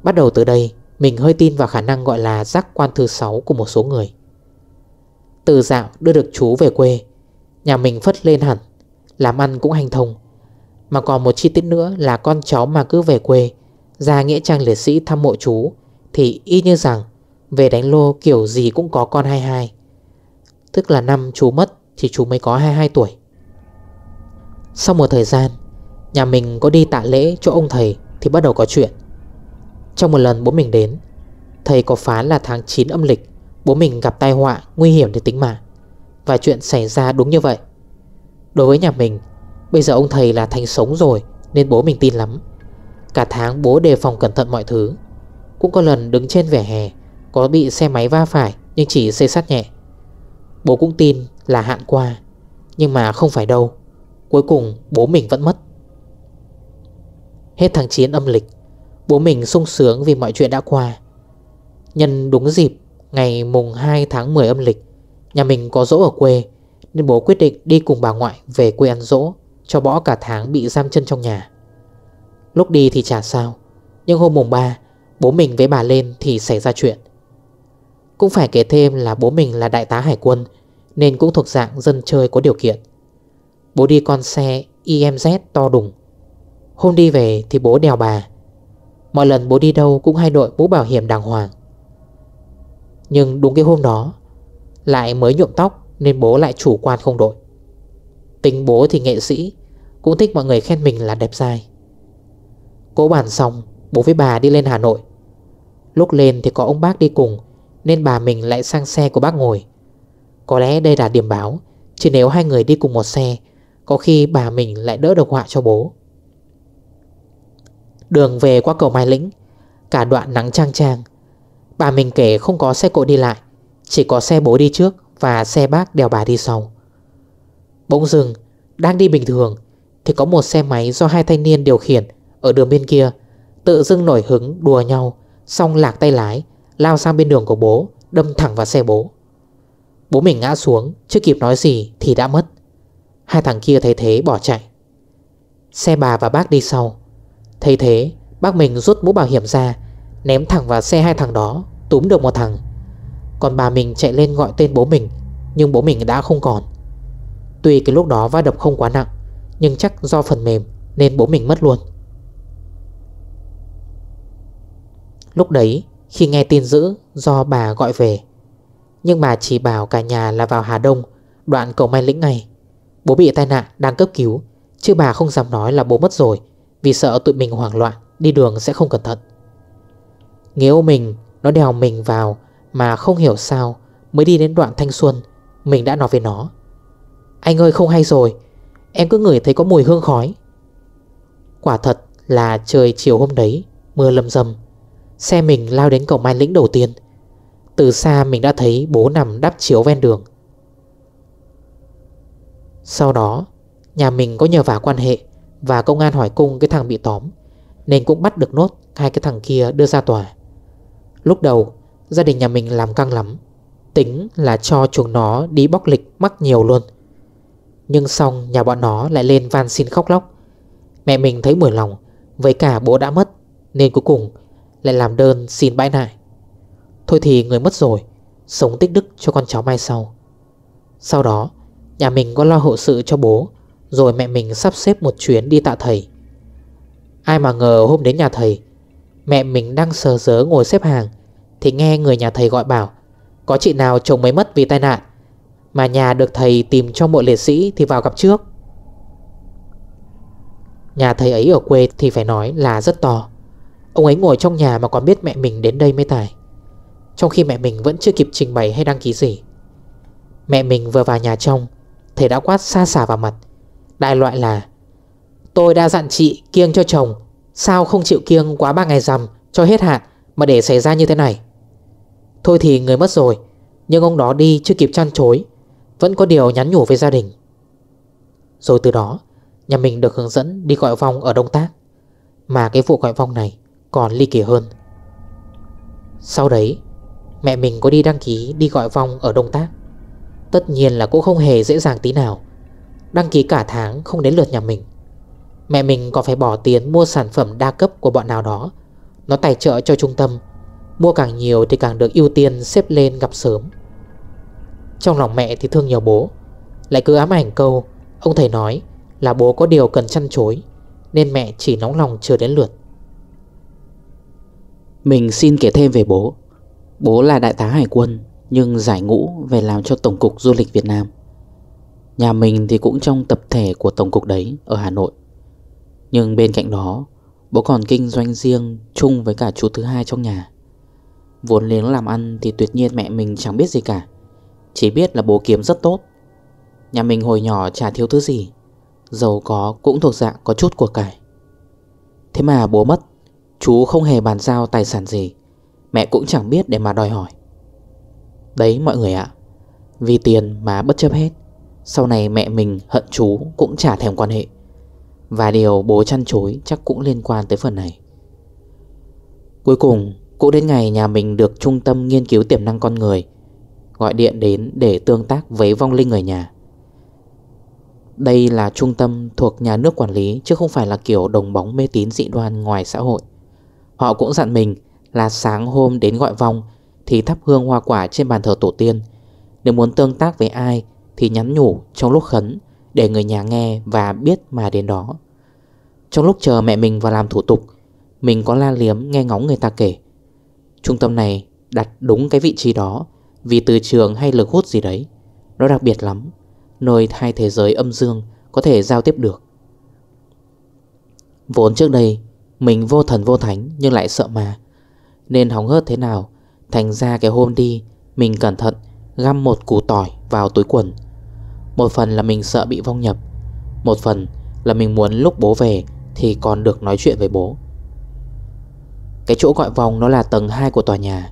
Bắt đầu từ đây Mình hơi tin vào khả năng gọi là giác quan thứ 6 của một số người Từ dạo đưa được chú về quê Nhà mình phất lên hẳn Làm ăn cũng hành thông Mà còn một chi tiết nữa là con cháu mà cứ về quê Ra nghĩa trang liệt sĩ thăm mộ chú Thì y như rằng Về đánh lô kiểu gì cũng có con 22 Tức là năm chú mất Thì chú mới có 22 tuổi Sau một thời gian Nhà mình có đi tạ lễ cho ông thầy Thì bắt đầu có chuyện Trong một lần bố mình đến Thầy có phán là tháng 9 âm lịch Bố mình gặp tai họa nguy hiểm đến tính mạng và chuyện xảy ra đúng như vậy Đối với nhà mình Bây giờ ông thầy là thành sống rồi Nên bố mình tin lắm Cả tháng bố đề phòng cẩn thận mọi thứ Cũng có lần đứng trên vẻ hè Có bị xe máy va phải Nhưng chỉ xây sát nhẹ Bố cũng tin là hạn qua Nhưng mà không phải đâu Cuối cùng bố mình vẫn mất Hết tháng 9 âm lịch Bố mình sung sướng vì mọi chuyện đã qua Nhân đúng dịp Ngày mùng 2 tháng 10 âm lịch Nhà mình có dỗ ở quê Nên bố quyết định đi cùng bà ngoại về quê ăn dỗ Cho bỏ cả tháng bị giam chân trong nhà Lúc đi thì chả sao Nhưng hôm mùng 3 Bố mình với bà lên thì xảy ra chuyện Cũng phải kể thêm là bố mình là đại tá hải quân Nên cũng thuộc dạng dân chơi có điều kiện Bố đi con xe IMZ to đùng Hôm đi về thì bố đèo bà Mọi lần bố đi đâu cũng hay đội mũ bảo hiểm đàng hoàng Nhưng đúng cái hôm đó lại mới nhuộm tóc Nên bố lại chủ quan không đổi Tính bố thì nghệ sĩ Cũng thích mọi người khen mình là đẹp dài. Cố bàn xong Bố với bà đi lên Hà Nội Lúc lên thì có ông bác đi cùng Nên bà mình lại sang xe của bác ngồi Có lẽ đây là điểm báo Chỉ nếu hai người đi cùng một xe Có khi bà mình lại đỡ độc họa cho bố Đường về qua cầu Mai Lĩnh Cả đoạn nắng trang trang Bà mình kể không có xe cộ đi lại chỉ có xe bố đi trước Và xe bác đèo bà đi sau Bỗng dừng Đang đi bình thường Thì có một xe máy do hai thanh niên điều khiển Ở đường bên kia Tự dưng nổi hứng đùa nhau Xong lạc tay lái Lao sang bên đường của bố Đâm thẳng vào xe bố Bố mình ngã xuống Chưa kịp nói gì thì đã mất Hai thằng kia thấy thế bỏ chạy Xe bà và bác đi sau Thấy thế bác mình rút mũ bảo hiểm ra Ném thẳng vào xe hai thằng đó Túm được một thằng còn bà mình chạy lên gọi tên bố mình Nhưng bố mình đã không còn Tuy cái lúc đó va đập không quá nặng Nhưng chắc do phần mềm Nên bố mình mất luôn Lúc đấy khi nghe tin dữ do bà gọi về Nhưng bà chỉ bảo cả nhà là vào Hà Đông Đoạn cầu Mai Lĩnh này Bố bị tai nạn đang cấp cứu Chứ bà không dám nói là bố mất rồi Vì sợ tụi mình hoảng loạn Đi đường sẽ không cẩn thận Nghĩa mình Nó đèo mình vào mà không hiểu sao Mới đi đến đoạn thanh xuân Mình đã nói với nó Anh ơi không hay rồi Em cứ ngửi thấy có mùi hương khói Quả thật là trời chiều hôm đấy Mưa lầm rầm Xe mình lao đến cổng Mai Lĩnh đầu tiên Từ xa mình đã thấy bố nằm đắp chiếu ven đường Sau đó Nhà mình có nhờ vả quan hệ Và công an hỏi cung cái thằng bị tóm Nên cũng bắt được nốt Hai cái thằng kia đưa ra tòa Lúc đầu Gia đình nhà mình làm căng lắm Tính là cho chúng nó đi bóc lịch mắc nhiều luôn Nhưng xong nhà bọn nó lại lên van xin khóc lóc Mẹ mình thấy buồn lòng Với cả bố đã mất Nên cuối cùng lại làm đơn xin bãi nại Thôi thì người mất rồi Sống tích đức cho con cháu mai sau Sau đó Nhà mình có lo hậu sự cho bố Rồi mẹ mình sắp xếp một chuyến đi tạ thầy Ai mà ngờ hôm đến nhà thầy Mẹ mình đang sờ dớ ngồi xếp hàng thì nghe người nhà thầy gọi bảo Có chị nào chồng mới mất vì tai nạn Mà nhà được thầy tìm cho mộ liệt sĩ Thì vào gặp trước Nhà thầy ấy ở quê thì phải nói là rất to Ông ấy ngồi trong nhà mà còn biết mẹ mình đến đây mới tài Trong khi mẹ mình vẫn chưa kịp trình bày hay đăng ký gì Mẹ mình vừa vào nhà trong Thầy đã quát xa xả vào mặt Đại loại là Tôi đã dặn chị kiêng cho chồng Sao không chịu kiêng quá 3 ngày rằm Cho hết hạn mà để xảy ra như thế này Thôi thì người mất rồi Nhưng ông đó đi chưa kịp chăn chối Vẫn có điều nhắn nhủ với gia đình Rồi từ đó Nhà mình được hướng dẫn đi gọi vong ở Đông Tác Mà cái vụ gọi vong này Còn ly kỳ hơn Sau đấy Mẹ mình có đi đăng ký đi gọi vong ở Đông Tác Tất nhiên là cũng không hề dễ dàng tí nào Đăng ký cả tháng không đến lượt nhà mình Mẹ mình còn phải bỏ tiền mua sản phẩm đa cấp của bọn nào đó Nó tài trợ cho trung tâm Mua càng nhiều thì càng được ưu tiên xếp lên gặp sớm Trong lòng mẹ thì thương nhiều bố Lại cứ ám ảnh câu Ông thầy nói là bố có điều cần chăn chối Nên mẹ chỉ nóng lòng chờ đến lượt Mình xin kể thêm về bố Bố là đại tá hải quân Nhưng giải ngũ về làm cho Tổng cục Du lịch Việt Nam Nhà mình thì cũng trong tập thể của Tổng cục đấy ở Hà Nội Nhưng bên cạnh đó Bố còn kinh doanh riêng chung với cả chú thứ hai trong nhà Vốn liếng làm ăn thì tuyệt nhiên mẹ mình chẳng biết gì cả Chỉ biết là bố kiếm rất tốt Nhà mình hồi nhỏ chả thiếu thứ gì Giàu có cũng thuộc dạng có chút của cải Thế mà bố mất Chú không hề bàn giao tài sản gì Mẹ cũng chẳng biết để mà đòi hỏi Đấy mọi người ạ Vì tiền mà bất chấp hết Sau này mẹ mình hận chú cũng chả thèm quan hệ Và điều bố chăn chối chắc cũng liên quan tới phần này Cuối cùng cũng đến ngày nhà mình được trung tâm nghiên cứu tiềm năng con người Gọi điện đến để tương tác với vong linh người nhà Đây là trung tâm thuộc nhà nước quản lý Chứ không phải là kiểu đồng bóng mê tín dị đoan ngoài xã hội Họ cũng dặn mình là sáng hôm đến gọi vong Thì thắp hương hoa quả trên bàn thờ tổ tiên Nếu muốn tương tác với ai Thì nhắn nhủ trong lúc khấn Để người nhà nghe và biết mà đến đó Trong lúc chờ mẹ mình vào làm thủ tục Mình có la liếm nghe ngóng người ta kể Trung tâm này đặt đúng cái vị trí đó Vì từ trường hay lực hút gì đấy Nó đặc biệt lắm Nơi hai thế giới âm dương có thể giao tiếp được Vốn trước đây Mình vô thần vô thánh nhưng lại sợ mà Nên hóng hớt thế nào Thành ra cái hôm đi Mình cẩn thận găm một củ tỏi vào túi quần Một phần là mình sợ bị vong nhập Một phần là mình muốn lúc bố về Thì còn được nói chuyện với bố cái chỗ gọi vòng nó là tầng 2 của tòa nhà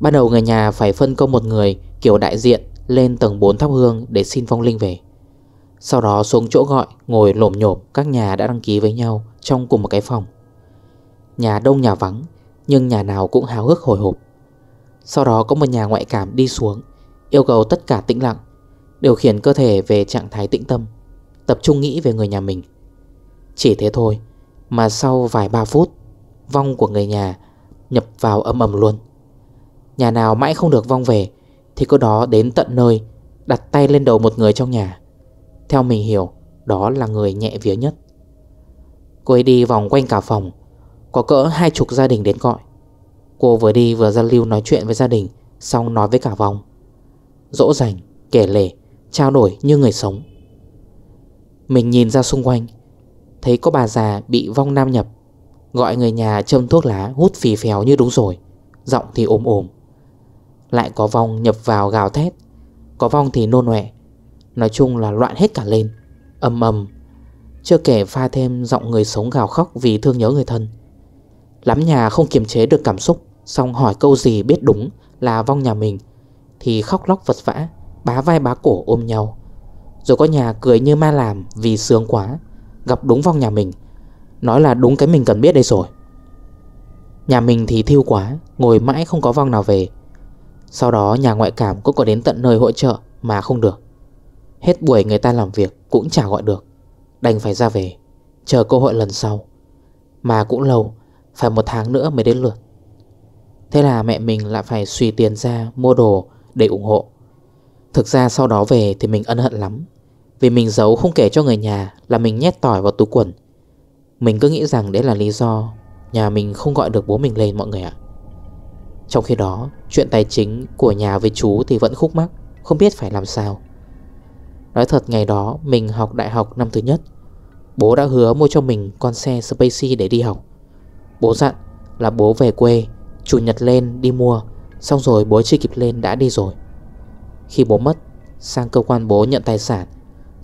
Ban đầu người nhà phải phân công một người kiểu đại diện lên tầng 4 thắp hương để xin phong linh về Sau đó xuống chỗ gọi ngồi lổm nhộp các nhà đã đăng ký với nhau trong cùng một cái phòng Nhà đông nhà vắng nhưng nhà nào cũng háo hức hồi hộp Sau đó có một nhà ngoại cảm đi xuống Yêu cầu tất cả tĩnh lặng Điều khiển cơ thể về trạng thái tĩnh tâm Tập trung nghĩ về người nhà mình Chỉ thế thôi Mà sau vài ba phút Vong của người nhà Nhập vào âm ầm luôn Nhà nào mãi không được vong về Thì cô đó đến tận nơi Đặt tay lên đầu một người trong nhà Theo mình hiểu Đó là người nhẹ vía nhất Cô ấy đi vòng quanh cả phòng Có cỡ hai chục gia đình đến gọi Cô vừa đi vừa giao lưu nói chuyện với gia đình Xong nói với cả vòng Dỗ dành, kể lể Trao đổi như người sống Mình nhìn ra xung quanh Thấy có bà già bị vong nam nhập Gọi người nhà châm thuốc lá hút phì phèo như đúng rồi Giọng thì ồm ồm Lại có vong nhập vào gào thét Có vong thì nôn nọe Nói chung là loạn hết cả lên Âm ầm Chưa kể pha thêm giọng người sống gào khóc vì thương nhớ người thân Lắm nhà không kiềm chế được cảm xúc Xong hỏi câu gì biết đúng là vong nhà mình Thì khóc lóc vật vã Bá vai bá cổ ôm nhau Rồi có nhà cười như ma làm vì sướng quá Gặp đúng vong nhà mình Nói là đúng cái mình cần biết đây rồi Nhà mình thì thiêu quá Ngồi mãi không có vong nào về Sau đó nhà ngoại cảm cũng có đến tận nơi hỗ trợ Mà không được Hết buổi người ta làm việc cũng chả gọi được Đành phải ra về Chờ cơ hội lần sau Mà cũng lâu Phải một tháng nữa mới đến lượt Thế là mẹ mình lại phải suy tiền ra Mua đồ để ủng hộ Thực ra sau đó về thì mình ân hận lắm Vì mình giấu không kể cho người nhà Là mình nhét tỏi vào túi quần mình cứ nghĩ rằng đấy là lý do Nhà mình không gọi được bố mình lên mọi người ạ Trong khi đó Chuyện tài chính của nhà với chú thì vẫn khúc mắc Không biết phải làm sao Nói thật ngày đó Mình học đại học năm thứ nhất Bố đã hứa mua cho mình con xe Spacey để đi học Bố dặn là bố về quê Chủ nhật lên đi mua Xong rồi bố chưa kịp lên đã đi rồi Khi bố mất Sang cơ quan bố nhận tài sản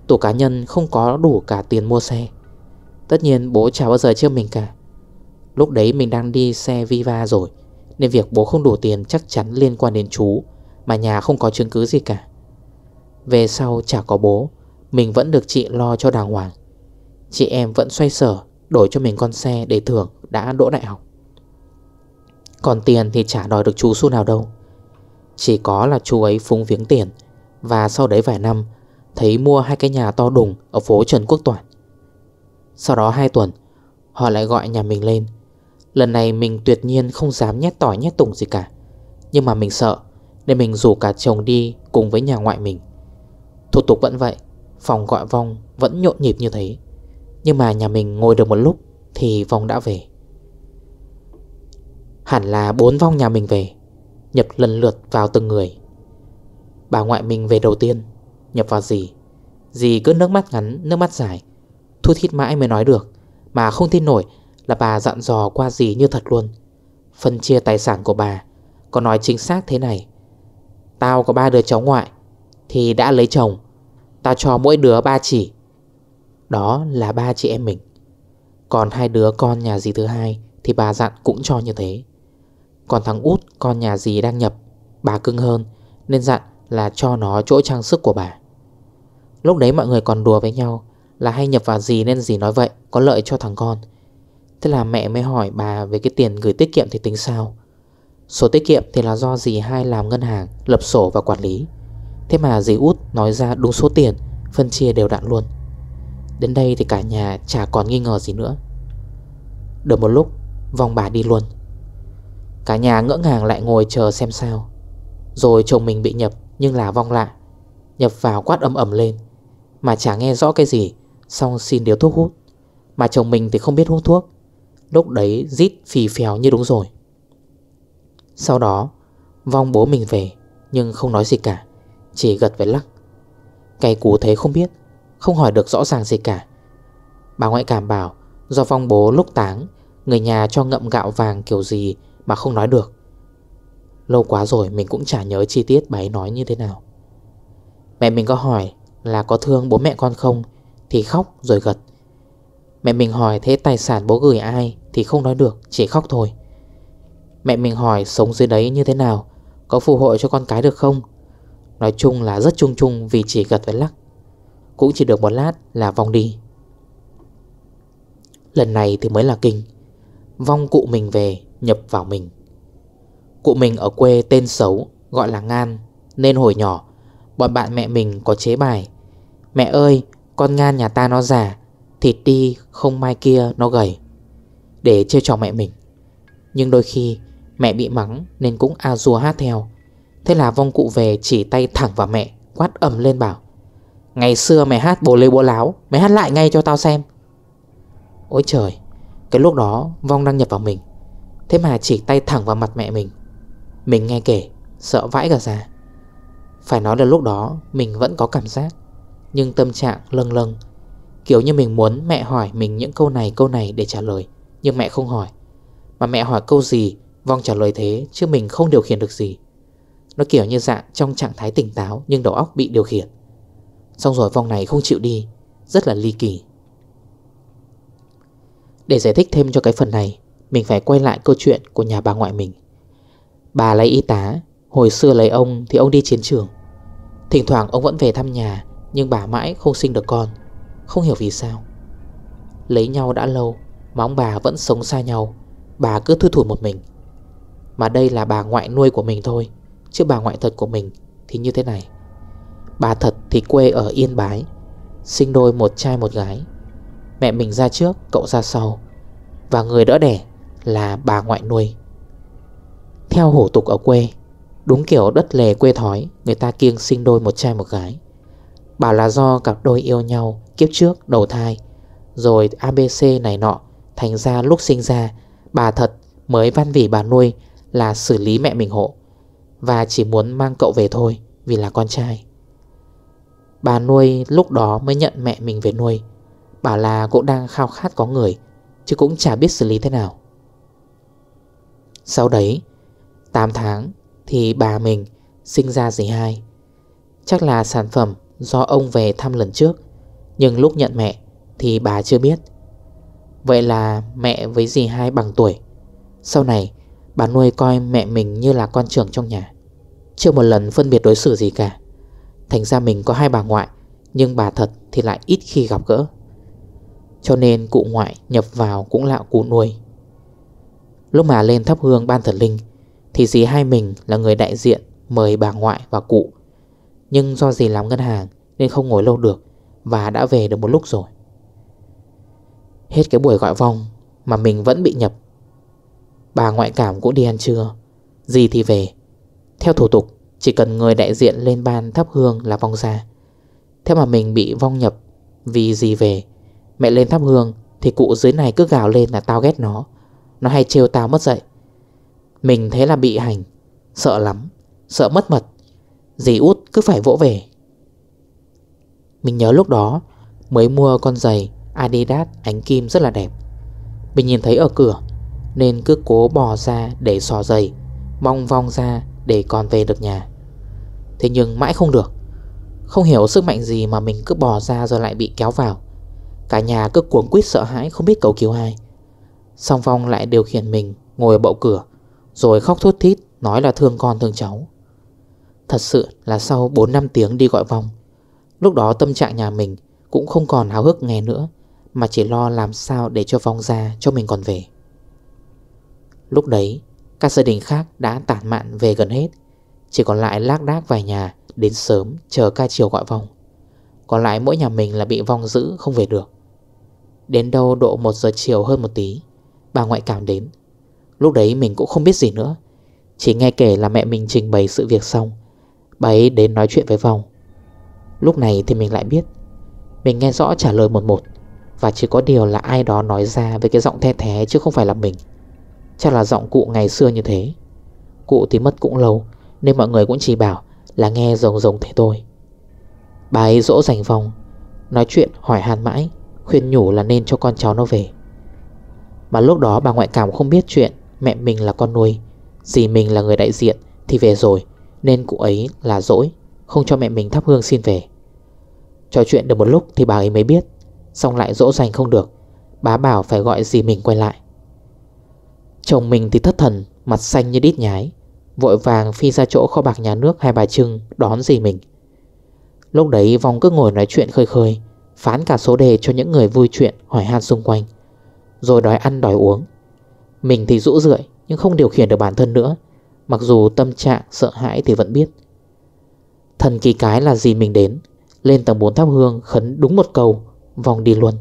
Tổ cá nhân không có đủ cả tiền mua xe Tất nhiên bố chả bao giờ chưa mình cả Lúc đấy mình đang đi xe Viva rồi Nên việc bố không đủ tiền chắc chắn liên quan đến chú Mà nhà không có chứng cứ gì cả Về sau chả có bố Mình vẫn được chị lo cho đàng hoàng Chị em vẫn xoay sở Đổi cho mình con xe để thưởng đã đỗ đại học Còn tiền thì chả đòi được chú xu nào đâu Chỉ có là chú ấy phúng viếng tiền Và sau đấy vài năm Thấy mua hai cái nhà to đùng Ở phố Trần Quốc Toản sau đó 2 tuần Họ lại gọi nhà mình lên Lần này mình tuyệt nhiên không dám nhét tỏi nhét tùng gì cả Nhưng mà mình sợ Nên mình rủ cả chồng đi cùng với nhà ngoại mình Thủ tục vẫn vậy Phòng gọi vong vẫn nhộn nhịp như thế Nhưng mà nhà mình ngồi được một lúc Thì vong đã về Hẳn là bốn vong nhà mình về Nhập lần lượt vào từng người Bà ngoại mình về đầu tiên Nhập vào dì Dì cứ nước mắt ngắn, nước mắt dài thu thít mãi mới nói được Mà không tin nổi là bà dặn dò qua gì như thật luôn Phân chia tài sản của bà còn nói chính xác thế này Tao có ba đứa cháu ngoại Thì đã lấy chồng Tao cho mỗi đứa ba chỉ Đó là ba chị em mình Còn hai đứa con nhà dì thứ hai Thì bà dặn cũng cho như thế Còn thằng út con nhà dì đang nhập Bà cưng hơn Nên dặn là cho nó chỗ trang sức của bà Lúc đấy mọi người còn đùa với nhau là hay nhập vào gì nên gì nói vậy Có lợi cho thằng con Thế là mẹ mới hỏi bà về cái tiền gửi tiết kiệm thì tính sao Số tiết kiệm thì là do dì hai làm ngân hàng Lập sổ và quản lý Thế mà dì út nói ra đúng số tiền Phân chia đều đặn luôn Đến đây thì cả nhà chả còn nghi ngờ gì nữa Được một lúc Vòng bà đi luôn Cả nhà ngỡ ngàng lại ngồi chờ xem sao Rồi chồng mình bị nhập Nhưng là vong lạ Nhập vào quát ầm ầm lên Mà chả nghe rõ cái gì Xong xin điếu thuốc hút Mà chồng mình thì không biết hút thuốc Lúc đấy rít phì phèo như đúng rồi Sau đó Vong bố mình về Nhưng không nói gì cả Chỉ gật với lắc Cái cú thế không biết Không hỏi được rõ ràng gì cả Bà ngoại cảm bảo Do vong bố lúc táng Người nhà cho ngậm gạo vàng kiểu gì Mà không nói được Lâu quá rồi mình cũng chả nhớ chi tiết bà ấy nói như thế nào Mẹ mình có hỏi là có thương bố mẹ con không thì khóc rồi gật Mẹ mình hỏi thế tài sản bố gửi ai Thì không nói được chỉ khóc thôi Mẹ mình hỏi sống dưới đấy như thế nào Có phù hộ cho con cái được không Nói chung là rất chung chung Vì chỉ gật với lắc Cũng chỉ được một lát là vong đi Lần này thì mới là kinh Vong cụ mình về nhập vào mình Cụ mình ở quê tên xấu Gọi là Ngan Nên hồi nhỏ Bọn bạn mẹ mình có chế bài Mẹ ơi con ngan nhà ta nó già Thịt đi không mai kia nó gầy Để chơi trò mẹ mình Nhưng đôi khi mẹ bị mắng Nên cũng a rùa hát theo Thế là vong cụ về chỉ tay thẳng vào mẹ Quát ầm lên bảo Ngày xưa mẹ hát bồ lê bố láo mẹ hát lại ngay cho tao xem Ôi trời Cái lúc đó vong đang nhập vào mình Thế mà chỉ tay thẳng vào mặt mẹ mình Mình nghe kể Sợ vãi cả ra Phải nói là lúc đó Mình vẫn có cảm giác nhưng tâm trạng lâng lâng Kiểu như mình muốn mẹ hỏi mình những câu này câu này để trả lời Nhưng mẹ không hỏi Mà mẹ hỏi câu gì Vong trả lời thế chứ mình không điều khiển được gì Nó kiểu như dạng trong trạng thái tỉnh táo Nhưng đầu óc bị điều khiển Xong rồi vong này không chịu đi Rất là ly kỳ Để giải thích thêm cho cái phần này Mình phải quay lại câu chuyện của nhà bà ngoại mình Bà lấy y tá Hồi xưa lấy ông thì ông đi chiến trường Thỉnh thoảng ông vẫn về thăm nhà nhưng bà mãi không sinh được con Không hiểu vì sao Lấy nhau đã lâu Mà ông bà vẫn sống xa nhau Bà cứ thư thủ một mình Mà đây là bà ngoại nuôi của mình thôi Chứ bà ngoại thật của mình thì như thế này Bà thật thì quê ở Yên Bái Sinh đôi một trai một gái Mẹ mình ra trước, cậu ra sau Và người đỡ đẻ là bà ngoại nuôi Theo hủ tục ở quê Đúng kiểu đất lề quê thói Người ta kiêng sinh đôi một trai một gái Bảo là do cặp đôi yêu nhau kiếp trước đầu thai Rồi ABC này nọ Thành ra lúc sinh ra Bà thật mới văn vỉ bà nuôi Là xử lý mẹ mình hộ Và chỉ muốn mang cậu về thôi Vì là con trai Bà nuôi lúc đó mới nhận mẹ mình về nuôi Bảo là cũng đang khao khát có người Chứ cũng chả biết xử lý thế nào Sau đấy 8 tháng Thì bà mình sinh ra gì hai Chắc là sản phẩm do ông về thăm lần trước Nhưng lúc nhận mẹ thì bà chưa biết Vậy là mẹ với dì hai bằng tuổi Sau này bà nuôi coi mẹ mình như là con trưởng trong nhà Chưa một lần phân biệt đối xử gì cả Thành ra mình có hai bà ngoại Nhưng bà thật thì lại ít khi gặp gỡ Cho nên cụ ngoại nhập vào cũng là cụ nuôi Lúc mà lên thắp hương ban thần linh Thì dì hai mình là người đại diện mời bà ngoại và cụ nhưng do gì làm ngân hàng Nên không ngồi lâu được Và đã về được một lúc rồi Hết cái buổi gọi vong Mà mình vẫn bị nhập Bà ngoại cảm cũng đi ăn trưa Gì thì về Theo thủ tục chỉ cần người đại diện lên ban thắp hương là vong ra Thế mà mình bị vong nhập Vì gì về Mẹ lên thắp hương Thì cụ dưới này cứ gào lên là tao ghét nó Nó hay trêu tao mất dậy Mình thế là bị hành Sợ lắm Sợ mất mật Dì út cứ phải vỗ về Mình nhớ lúc đó Mới mua con giày Adidas ánh kim rất là đẹp Mình nhìn thấy ở cửa Nên cứ cố bò ra để xò giày Mong vong ra để con về được nhà Thế nhưng mãi không được Không hiểu sức mạnh gì mà mình cứ bò ra rồi lại bị kéo vào Cả nhà cứ cuống quýt sợ hãi không biết cầu cứu ai Song Phong lại điều khiển mình ngồi ở bậu cửa Rồi khóc thút thít nói là thương con thương cháu Thật sự là sau 4-5 tiếng đi gọi vòng Lúc đó tâm trạng nhà mình Cũng không còn háo hức nghe nữa Mà chỉ lo làm sao để cho vong ra Cho mình còn về Lúc đấy Các gia đình khác đã tản mạn về gần hết Chỉ còn lại lác đác vài nhà Đến sớm chờ ca chiều gọi vòng Còn lại mỗi nhà mình là bị vong giữ Không về được Đến đâu độ 1 giờ chiều hơn một tí Bà ngoại cảm đến Lúc đấy mình cũng không biết gì nữa Chỉ nghe kể là mẹ mình trình bày sự việc xong Bà ấy đến nói chuyện với vòng Lúc này thì mình lại biết Mình nghe rõ trả lời một một Và chỉ có điều là ai đó nói ra Với cái giọng the thế chứ không phải là mình Chắc là giọng cụ ngày xưa như thế Cụ thì mất cũng lâu Nên mọi người cũng chỉ bảo là nghe rồng rồng thế thôi Bà ấy dỗ dành vòng Nói chuyện hỏi hàn mãi Khuyên nhủ là nên cho con cháu nó về Mà lúc đó bà ngoại cảm không biết chuyện Mẹ mình là con nuôi Dì mình là người đại diện Thì về rồi nên cụ ấy là dỗi Không cho mẹ mình thắp hương xin về Trò chuyện được một lúc thì bà ấy mới biết Xong lại dỗ dành không được Bà bảo phải gọi dì mình quay lại Chồng mình thì thất thần Mặt xanh như đít nhái Vội vàng phi ra chỗ kho bạc nhà nước Hai bà Trưng đón dì mình Lúc đấy vòng cứ ngồi nói chuyện khơi khơi Phán cả số đề cho những người vui chuyện Hỏi han xung quanh Rồi đòi ăn đòi uống Mình thì rũ rượi nhưng không điều khiển được bản thân nữa Mặc dù tâm trạng sợ hãi thì vẫn biết Thần kỳ cái là gì mình đến Lên tầng 4 tháp hương khấn đúng một cầu Vòng đi luôn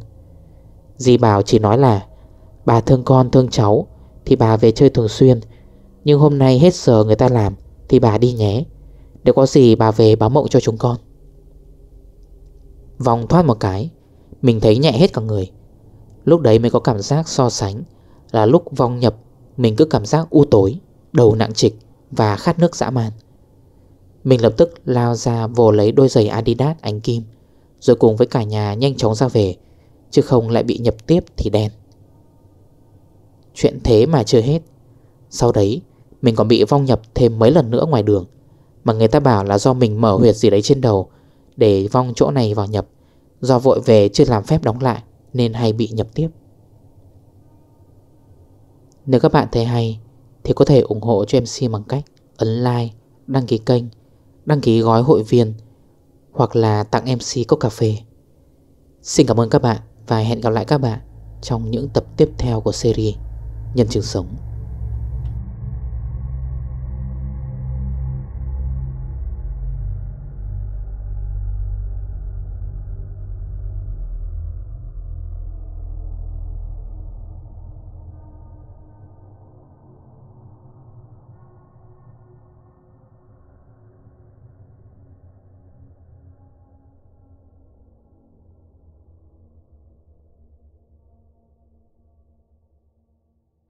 dì bảo chỉ nói là Bà thương con thương cháu Thì bà về chơi thường xuyên Nhưng hôm nay hết giờ người ta làm Thì bà đi nhé để có gì bà về báo mộng cho chúng con Vòng thoát một cái Mình thấy nhẹ hết cả người Lúc đấy mới có cảm giác so sánh Là lúc vong nhập Mình cứ cảm giác u tối đầu nặng trịch và khát nước dã man. Mình lập tức lao ra vồ lấy đôi giày Adidas ánh kim, rồi cùng với cả nhà nhanh chóng ra về, chứ không lại bị nhập tiếp thì đen. Chuyện thế mà chưa hết. Sau đấy, mình còn bị vong nhập thêm mấy lần nữa ngoài đường, mà người ta bảo là do mình mở huyệt gì đấy trên đầu để vong chỗ này vào nhập, do vội về chưa làm phép đóng lại nên hay bị nhập tiếp. Nếu các bạn thấy hay, thì có thể ủng hộ cho MC bằng cách ấn like, đăng ký kênh, đăng ký gói hội viên hoặc là tặng MC cốc cà phê. Xin cảm ơn các bạn và hẹn gặp lại các bạn trong những tập tiếp theo của series Nhân chứng sống.